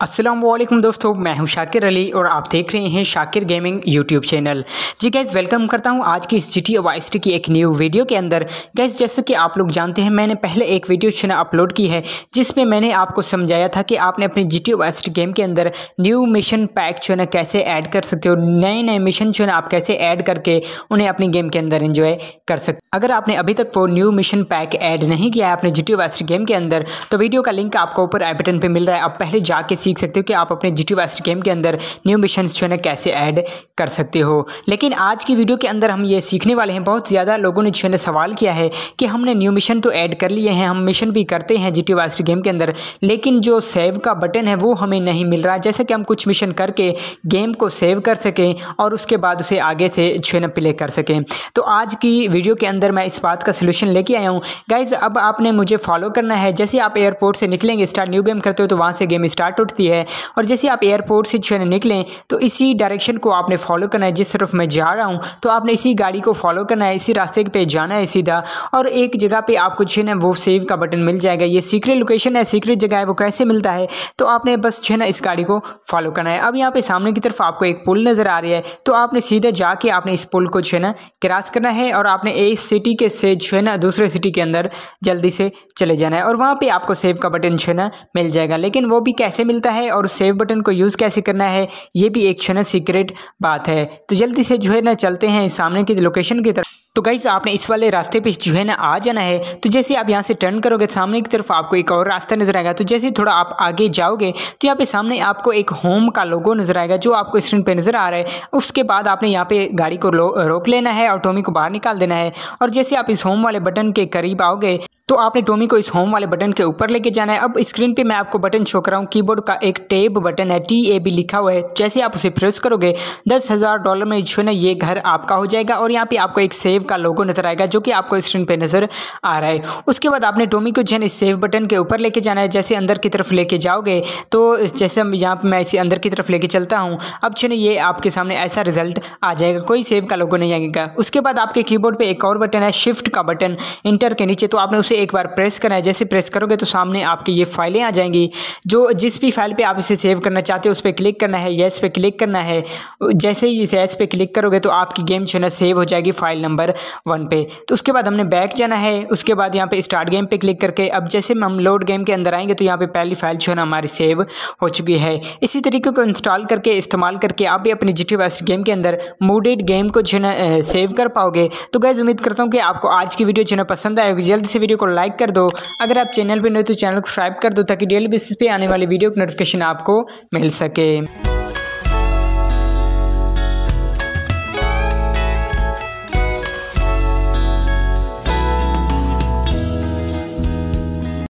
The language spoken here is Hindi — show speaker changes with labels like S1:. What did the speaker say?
S1: असलम दोस्तों मैं हूं शाकिर अली और आप देख रहे हैं शाकिर गेमिंग यूट्यूब चैनल जी गैस वेलकम करता हूं आज की इस जी टी वाइस की एक न्यू वीडियो के अंदर गैस जैसे कि आप लोग जानते हैं मैंने पहले एक वीडियो अपलोड की है जिसमें मैंने आपको समझाया था कि आपने अपने जी टी गेम के अंदर न्यू मिशन पैक जो है कैसे ऐड कर सकते हो नए नए मिशन जो है आप कैसे ऐड करके उन्हें अपने गेम के अंदर इन्जॉय कर सकते अगर आपने अभी तक वो न्यू मिशन पैक ऐड नहीं किया है अपने जी टी गेम के अंदर तो वीडियो का लिंक आपको ऊपर आई बटन पर मिल रहा है आप पहले जाके सीख सकते हो कि आप अपने जी टी गेम के अंदर न्यू मिशन जो है ना कैसे ऐड कर सकते हो लेकिन आज की वीडियो के अंदर हम ये सीखने वाले हैं बहुत ज़्यादा लोगों ने जो है ना सवाल किया है कि हमने न्यू मिशन तो ऐड कर लिए हैं हम मिशन भी करते हैं जी टी गेम के अंदर लेकिन जो सेव का बटन है वो हमें नहीं मिल रहा जैसे कि हम कुछ मिशन करके गेम को सेव कर सकें और उसके बाद उसे आगे से जो है ना प्ले कर सकें तो आज की वीडियो के अंदर मैं इस बात का सोल्यूशन लेके आया हूँ गाइज अब आपने मुझे फॉलो करना है जैसे आप एयरपोर्ट से निकलेंगे स्टार्ट न्यू गेम करते हो तो वहाँ से गेम स्टार्ट सकती है और जैसे आप एयरपोर्ट से जो है निकलें तो इसी डायरेक्शन को आपने फॉलो करना है जिस तरफ मैं जा रहा हूँ तो आपने इसी गाड़ी को फॉलो करना है इसी रास्ते पर जाना है सीधा और एक जगह पर आपको जो है ना वो सेव का बटन मिल जाएगा ये सीक्रेट लोकेशन है सीक्रेट जगह है वो कैसे मिलता है तो आपने बस जो है ना इस गाड़ी को फॉलो करना है अब यहाँ पर सामने की तरफ आपको एक पुल नज़र आ रही है तो आपने सीधे जाके आपने इस पुल को जो है ना क्रॉस करना है और आपने इस सिटी के से जो है ना दूसरे सिटी के अंदर जल्दी से चले जाना है और वहाँ पर आपको सेव का बटन जो है ना मिल जाएगा लेकिन वो भी कैसे मिलता है होता है और सेव बटन को यूज़ कैसे करना है ये भी एक जो सीक्रेट बात है तो जल्दी से जो है ना चलते हैं सामने की लोकेशन की तरफ तो गाइज आपने इस वाले रास्ते पे जो है ना आ जाना है तो जैसे आप यहाँ से टर्न करोगे सामने की तरफ आपको एक और रास्ता नजर आएगा तो जैसे थोड़ा आप आगे जाओगे तो यहाँ पे सामने आपको एक होम का लोगो नजर आएगा जो आपको स्क्रीन पे नजर आ रहा है उसके बाद आपने यहाँ पे गाड़ी को रोक लेना है और टोमी को बाहर निकाल देना है और जैसे आप इस होम वाले बटन के करीब आओगे तो आपने डोमी को इस होम वाले बटन के ऊपर लेके जाना है अब स्क्रीन पे मैं आपको बटन छोक रहा हूँ कीबोर्ड का एक टेब बटन है टी ए बी लिखा हुआ है जैसे आप उसे प्रेस करोगे दस हज़ार डॉलर में जो ना ये घर आपका हो जाएगा और यहाँ पे आपको एक सेव का लोगो नजर आएगा जो कि आपको स्क्रीन पे नज़र आ रहा है उसके बाद आपने डोमी को जो है सेव बटन के ऊपर लेके जाना है जैसे अंदर की तरफ लेके जाओगे तो जैसे यहाँ पर मैं इसे अंदर की तरफ लेके चलता हूँ अब जो ये आपके सामने ऐसा रिजल्ट आ जाएगा कोई सेव का लोगो नहीं आएगा उसके बाद आपके कीबोर्ड पर एक और बटन है शिफ्ट का बटन इंटर के नीचे तो आपने उसे एक बार प्रेस करना है जैसे प्रेस करोगे तो सामने आपकी ये फाइलें आ जाएंगी जो जिस भी फाइल पर आप इसे सेव करना चाहते हो उस पर क्लिक करना है येस पे क्लिक करना है जैसे ही इस येस पे क्लिक करोगे तो आपकी गेम जो है सेव हो जाएगी फाइल नंबर वन पे तो उसके बाद हमने बैक जाना है उसके बाद यहाँ पे स्टार्ट गेम पे क्लिक करके अब जैसे हम लोड गेम के अंदर आएंगे तो यहाँ पे पहली फाइल जो है हमारी सेव हो चुकी है इसी तरीके को इंस्टॉल करके इस्तेमाल करके आप भी अपने जी वेस्ट गेम के अंदर मूडेड गेम को जो है सेव कर पाओगे तो गैज़ उम्मीद करता हूँ कि आपको आज की वीडियो जो है पसंद आएगी जल्द से वीडियो को लाइक कर दो अगर आप चैनल पर नए तो चैनल को सब्सक्राइब कर दो ताकि डेली बेसिस पे आने वाले वीडियो की नोटिफिकेशन आपको मिल सके